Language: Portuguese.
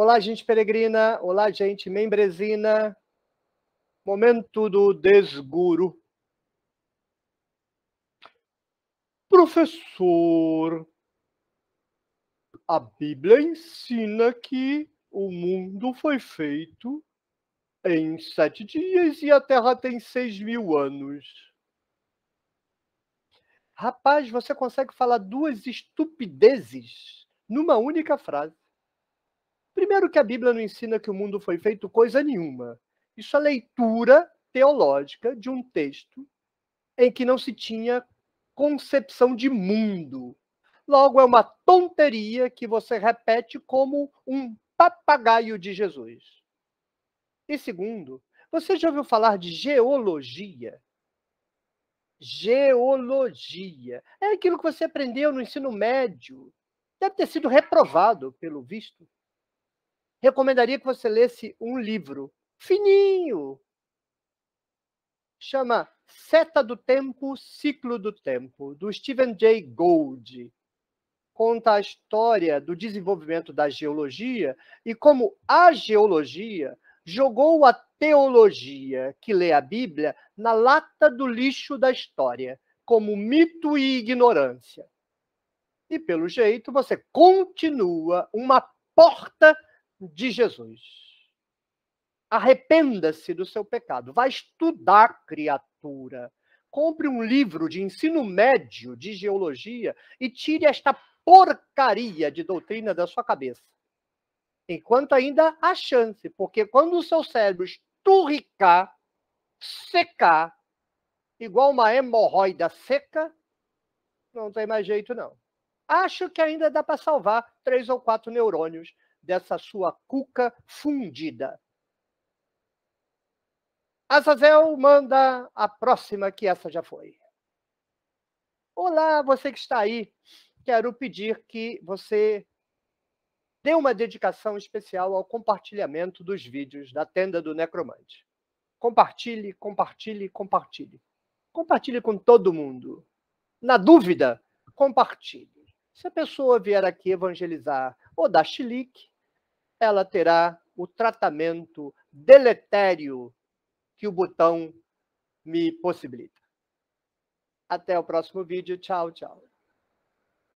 Olá, gente peregrina. Olá, gente membresina. Momento do desguro. Professor, a Bíblia ensina que o mundo foi feito em sete dias e a Terra tem seis mil anos. Rapaz, você consegue falar duas estupidezes numa única frase. Primeiro que a Bíblia não ensina que o mundo foi feito coisa nenhuma. Isso é leitura teológica de um texto em que não se tinha concepção de mundo. Logo, é uma tonteria que você repete como um papagaio de Jesus. E segundo, você já ouviu falar de geologia? Geologia. É aquilo que você aprendeu no ensino médio. Deve ter sido reprovado, pelo visto recomendaria que você lesse um livro fininho. Chama Seta do Tempo, Ciclo do Tempo, do Stephen Jay Gould. Conta a história do desenvolvimento da geologia e como a geologia jogou a teologia, que lê a Bíblia, na lata do lixo da história, como mito e ignorância. E, pelo jeito, você continua uma porta de Jesus. Arrependa-se do seu pecado. Vá estudar, criatura. Compre um livro de ensino médio de geologia e tire esta porcaria de doutrina da sua cabeça. Enquanto ainda há chance, porque quando o seu cérebro esturricar, secar, igual uma hemorroida seca, não tem mais jeito, não. Acho que ainda dá para salvar três ou quatro neurônios dessa sua cuca fundida. Azazel manda a próxima, que essa já foi. Olá, você que está aí. Quero pedir que você dê uma dedicação especial ao compartilhamento dos vídeos da Tenda do Necromante. Compartilhe, compartilhe, compartilhe. Compartilhe com todo mundo. Na dúvida, compartilhe. Se a pessoa vier aqui evangelizar ou dar chilique, ela terá o tratamento deletério que o botão me possibilita. Até o próximo vídeo. Tchau, tchau.